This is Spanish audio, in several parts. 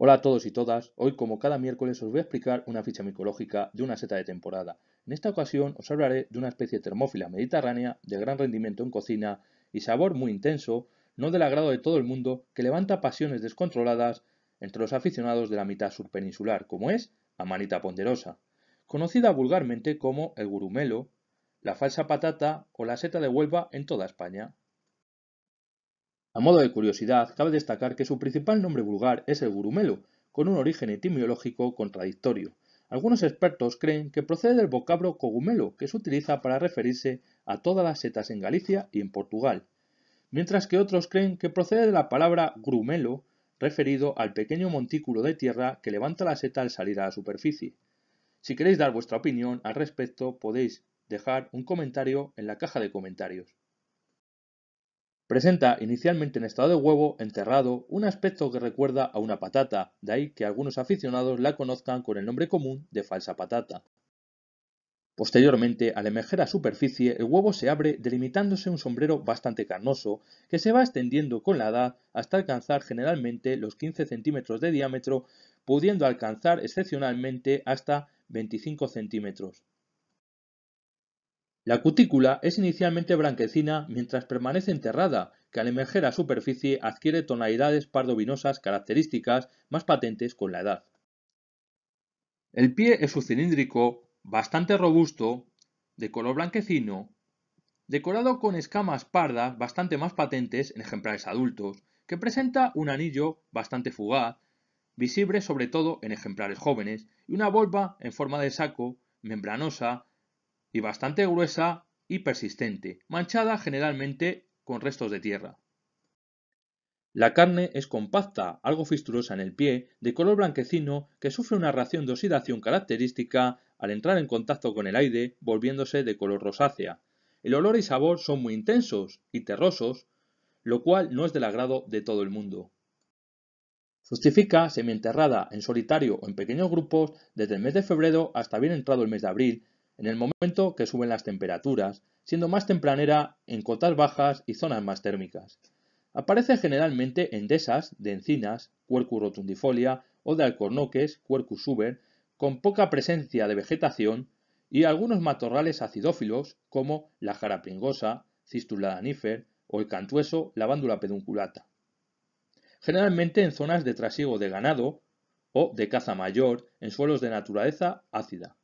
Hola a todos y todas, hoy como cada miércoles os voy a explicar una ficha micológica de una seta de temporada. En esta ocasión os hablaré de una especie termófila mediterránea de gran rendimiento en cocina y sabor muy intenso, no del agrado de todo el mundo, que levanta pasiones descontroladas entre los aficionados de la mitad surpeninsular, como es manita ponderosa, conocida vulgarmente como el gurumelo, la falsa patata o la seta de Huelva en toda España. A modo de curiosidad, cabe destacar que su principal nombre vulgar es el gurumelo, con un origen etimológico contradictorio. Algunos expertos creen que procede del vocablo cogumelo, que se utiliza para referirse a todas las setas en Galicia y en Portugal, mientras que otros creen que procede de la palabra grumelo, referido al pequeño montículo de tierra que levanta la seta al salir a la superficie. Si queréis dar vuestra opinión al respecto, podéis dejar un comentario en la caja de comentarios. Presenta inicialmente en estado de huevo, enterrado, un aspecto que recuerda a una patata, de ahí que algunos aficionados la conozcan con el nombre común de falsa patata. Posteriormente, al emerger a superficie, el huevo se abre delimitándose un sombrero bastante carnoso, que se va extendiendo con la edad hasta alcanzar generalmente los 15 centímetros de diámetro, pudiendo alcanzar excepcionalmente hasta 25 centímetros. La cutícula es inicialmente blanquecina mientras permanece enterrada, que al emerger a superficie adquiere tonalidades pardovinosas características más patentes con la edad. El pie es cilíndrico bastante robusto, de color blanquecino, decorado con escamas pardas bastante más patentes en ejemplares adultos, que presenta un anillo bastante fugaz, visible sobre todo en ejemplares jóvenes, y una volva en forma de saco, membranosa, y bastante gruesa y persistente, manchada generalmente con restos de tierra. La carne es compacta, algo fisturosa en el pie, de color blanquecino, que sufre una reacción de oxidación característica al entrar en contacto con el aire, volviéndose de color rosácea. El olor y sabor son muy intensos y terrosos, lo cual no es del agrado de todo el mundo. Fructifica semienterrada, en solitario o en pequeños grupos, desde el mes de febrero hasta bien entrado el mes de abril, en el momento que suben las temperaturas, siendo más tempranera en cotas bajas y zonas más térmicas. Aparece generalmente en desas de encinas, Quercus rotundifolia, o de alcornoques, Quercus suber, con poca presencia de vegetación y algunos matorrales acidófilos como la pringosa, Cistula danífer o el cantueso, lavándula pedunculata. Generalmente en zonas de trasiego de ganado o de caza mayor en suelos de naturaleza ácida.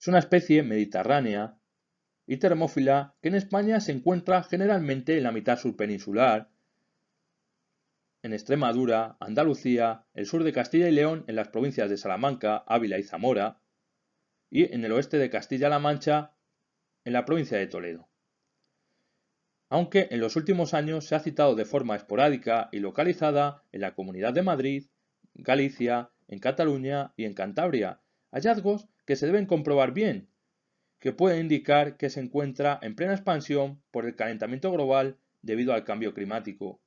Es una especie mediterránea y termófila que en España se encuentra generalmente en la mitad peninsular, en Extremadura, Andalucía, el sur de Castilla y León, en las provincias de Salamanca, Ávila y Zamora, y en el oeste de Castilla-La Mancha, en la provincia de Toledo. Aunque en los últimos años se ha citado de forma esporádica y localizada en la Comunidad de Madrid, Galicia, en Cataluña y en Cantabria, hallazgos que se deben comprobar bien, que pueden indicar que se encuentra en plena expansión por el calentamiento global debido al cambio climático.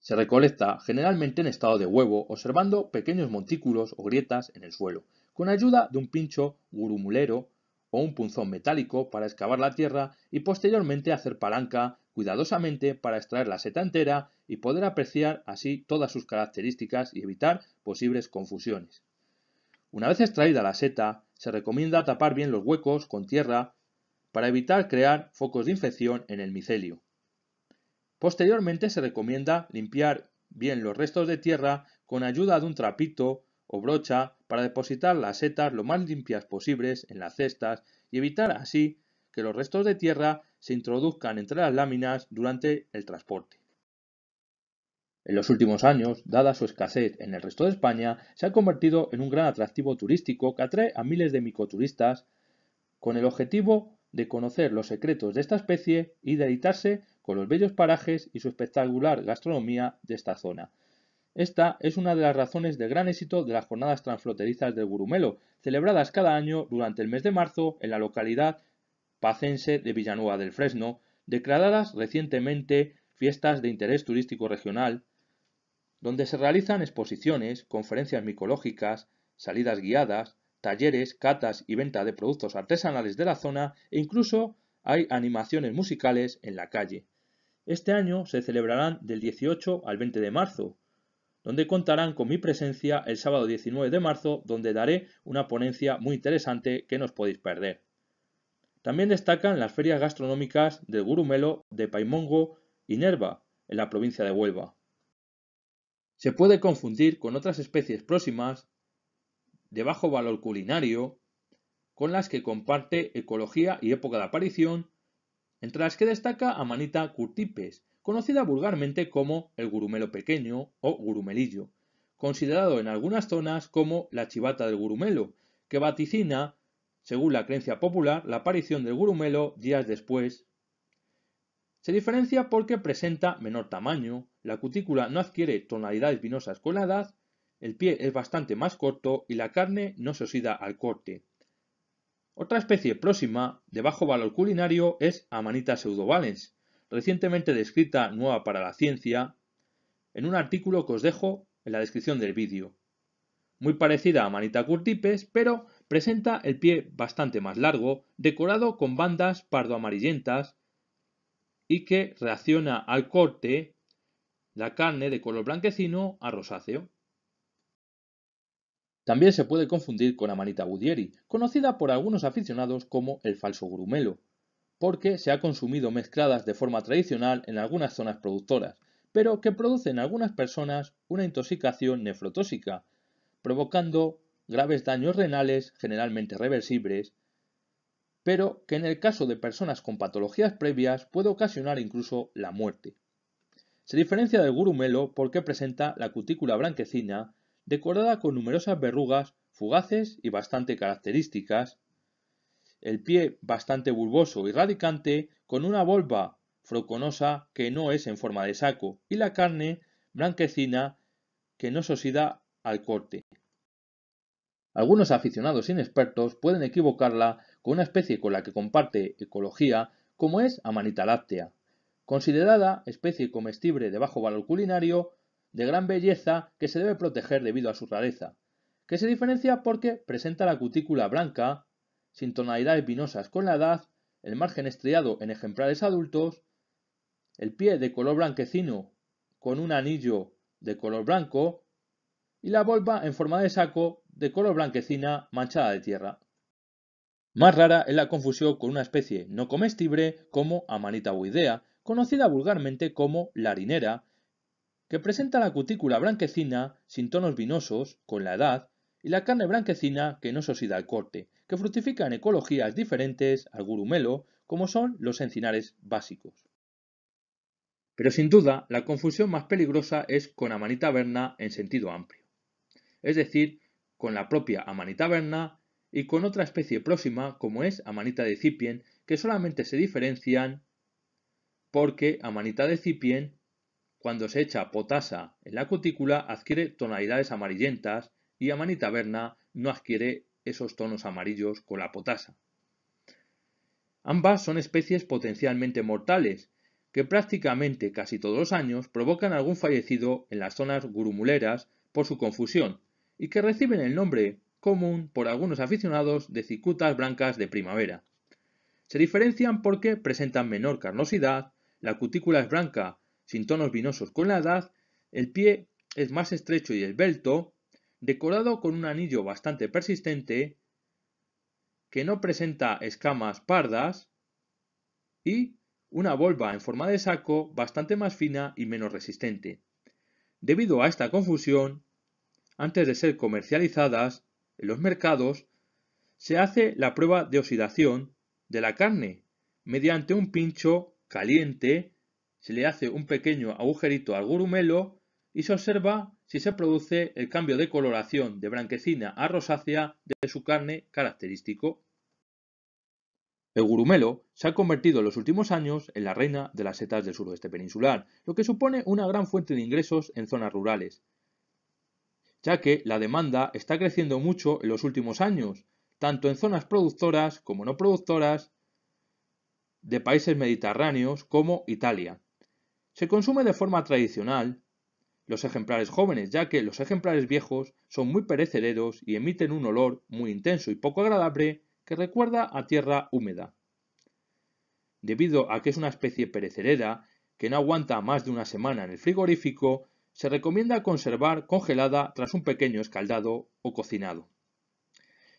Se recolecta generalmente en estado de huevo, observando pequeños montículos o grietas en el suelo, con ayuda de un pincho gurumulero o un punzón metálico para excavar la tierra y posteriormente hacer palanca cuidadosamente para extraer la seta entera y poder apreciar así todas sus características y evitar posibles confusiones. Una vez extraída la seta, se recomienda tapar bien los huecos con tierra para evitar crear focos de infección en el micelio. Posteriormente se recomienda limpiar bien los restos de tierra con ayuda de un trapito o brocha para depositar las setas lo más limpias posibles en las cestas y evitar así que los restos de tierra se introduzcan entre las láminas durante el transporte. En los últimos años, dada su escasez en el resto de España, se ha convertido en un gran atractivo turístico que atrae a miles de micoturistas con el objetivo de conocer los secretos de esta especie y de editarse con los bellos parajes y su espectacular gastronomía de esta zona. Esta es una de las razones del gran éxito de las jornadas transfronterizas del Gurumelo, celebradas cada año durante el mes de marzo en la localidad pacense de Villanueva del Fresno, declaradas recientemente fiestas de interés turístico regional, donde se realizan exposiciones, conferencias micológicas, salidas guiadas, talleres, catas y venta de productos artesanales de la zona e incluso hay animaciones musicales en la calle. Este año se celebrarán del 18 al 20 de marzo, donde contarán con mi presencia el sábado 19 de marzo, donde daré una ponencia muy interesante que no os podéis perder. También destacan las ferias gastronómicas del Gurumelo, de Paimongo y Nerva, en la provincia de Huelva. Se puede confundir con otras especies próximas de bajo valor culinario con las que comparte ecología y época de aparición, entre las que destaca Amanita curtipes, conocida vulgarmente como el gurumelo pequeño o gurumelillo, considerado en algunas zonas como la chivata del gurumelo, que vaticina, según la creencia popular, la aparición del gurumelo días después. Se diferencia porque presenta menor tamaño, la cutícula no adquiere tonalidades vinosas con la edad, el pie es bastante más corto y la carne no se oxida al corte. Otra especie próxima de bajo valor culinario es Amanita pseudovalens, recientemente descrita nueva para la ciencia en un artículo que os dejo en la descripción del vídeo. Muy parecida a Amanita curtipes, pero presenta el pie bastante más largo, decorado con bandas pardo amarillentas y que reacciona al corte la carne de color blanquecino a rosáceo. También se puede confundir con Amanita budieri, conocida por algunos aficionados como el falso grumelo, porque se ha consumido mezcladas de forma tradicional en algunas zonas productoras, pero que produce en algunas personas una intoxicación nefrotóxica, provocando graves daños renales generalmente reversibles, pero que en el caso de personas con patologías previas puede ocasionar incluso la muerte. Se diferencia del gurumelo porque presenta la cutícula blanquecina decorada con numerosas verrugas fugaces y bastante características, el pie bastante bulboso y radicante con una volva froconosa que no es en forma de saco y la carne blanquecina que no se oxida al corte. Algunos aficionados inexpertos pueden equivocarla con una especie con la que comparte ecología como es Amanita láctea, considerada especie comestible de bajo valor culinario, de gran belleza que se debe proteger debido a su rareza, que se diferencia porque presenta la cutícula blanca, sin tonalidades vinosas con la edad, el margen estriado en ejemplares adultos, el pie de color blanquecino con un anillo de color blanco y la volva en forma de saco de color blanquecina manchada de tierra. Más rara es la confusión con una especie no comestible como Amanita buidea, conocida vulgarmente como la harinera, que presenta la cutícula blanquecina sin tonos vinosos con la edad y la carne blanquecina que no se oxida al corte, que fructifica en ecologías diferentes al gurumelo, como son los encinares básicos. Pero sin duda, la confusión más peligrosa es con amanita verna en sentido amplio, es decir, con la propia amanita verna y con otra especie próxima como es amanita decipien, que solamente se diferencian porque a manita de cipien, cuando se echa potasa en la cutícula adquiere tonalidades amarillentas y a manita verna no adquiere esos tonos amarillos con la potasa. Ambas son especies potencialmente mortales, que prácticamente casi todos los años provocan algún fallecido en las zonas gurumuleras por su confusión y que reciben el nombre común por algunos aficionados de cicutas blancas de primavera. Se diferencian porque presentan menor carnosidad, la cutícula es blanca, sin tonos vinosos con la edad, el pie es más estrecho y esbelto, decorado con un anillo bastante persistente, que no presenta escamas pardas y una volva en forma de saco bastante más fina y menos resistente. Debido a esta confusión, antes de ser comercializadas en los mercados, se hace la prueba de oxidación de la carne mediante un pincho caliente, se le hace un pequeño agujerito al gurumelo y se observa si se produce el cambio de coloración de blanquecina a rosácea de su carne característico. El gurumelo se ha convertido en los últimos años en la reina de las setas del suroeste peninsular, lo que supone una gran fuente de ingresos en zonas rurales, ya que la demanda está creciendo mucho en los últimos años, tanto en zonas productoras como no productoras, de países mediterráneos como Italia. Se consume de forma tradicional los ejemplares jóvenes, ya que los ejemplares viejos son muy perecederos y emiten un olor muy intenso y poco agradable que recuerda a tierra húmeda. Debido a que es una especie perecerera, que no aguanta más de una semana en el frigorífico, se recomienda conservar congelada tras un pequeño escaldado o cocinado.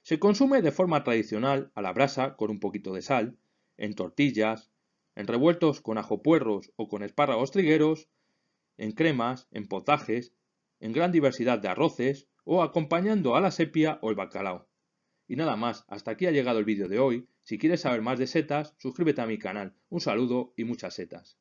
Se consume de forma tradicional a la brasa con un poquito de sal, en tortillas, en revueltos con ajo puerros o con espárragos trigueros, en cremas, en potajes, en gran diversidad de arroces o acompañando a la sepia o el bacalao. Y nada más, hasta aquí ha llegado el vídeo de hoy. Si quieres saber más de setas, suscríbete a mi canal. Un saludo y muchas setas.